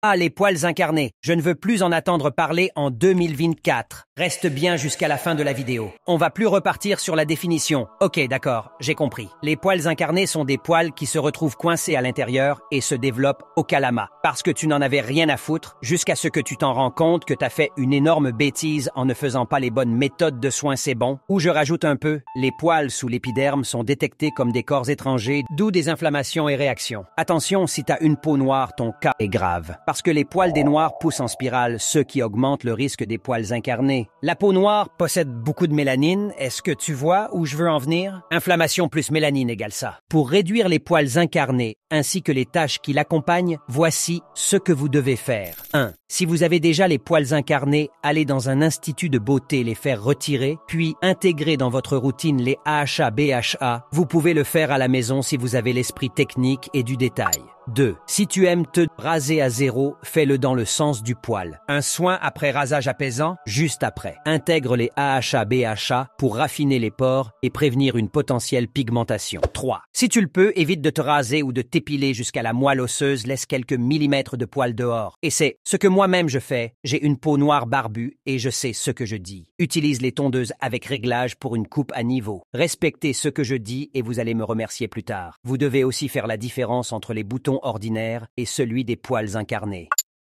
Ah, les poils incarnés. Je ne veux plus en attendre parler en 2024. Reste bien jusqu'à la fin de la vidéo. On va plus repartir sur la définition. Ok, d'accord, j'ai compris. Les poils incarnés sont des poils qui se retrouvent coincés à l'intérieur et se développent au calama. Parce que tu n'en avais rien à foutre jusqu'à ce que tu t'en rends compte que t'as fait une énorme bêtise en ne faisant pas les bonnes méthodes de soins, c'est bon. Ou je rajoute un peu, les poils sous l'épiderme sont détectés comme des corps étrangers, d'où des inflammations et réactions. Attention, si t'as une peau noire, ton cas est grave parce que les poils des noirs poussent en spirale, ce qui augmente le risque des poils incarnés. La peau noire possède beaucoup de mélanine. Est-ce que tu vois où je veux en venir? Inflammation plus mélanine égale ça. Pour réduire les poils incarnés, ainsi que les tâches qui l'accompagnent, voici ce que vous devez faire. 1. Si vous avez déjà les poils incarnés, allez dans un institut de beauté les faire retirer, puis intégrer dans votre routine les AHA BHA. Vous pouvez le faire à la maison si vous avez l'esprit technique et du détail. 2. Si tu aimes te raser à zéro, fais-le dans le sens du poil. Un soin après rasage apaisant, juste après. Intègre les AHA BHA pour raffiner les pores et prévenir une potentielle pigmentation. 3. Si tu le peux, évite de te raser ou de épilé jusqu'à la moelle osseuse laisse quelques millimètres de poils dehors. Et c'est ce que moi-même je fais. J'ai une peau noire barbue et je sais ce que je dis. Utilise les tondeuses avec réglage pour une coupe à niveau. Respectez ce que je dis et vous allez me remercier plus tard. Vous devez aussi faire la différence entre les boutons ordinaires et celui des poils incarnés.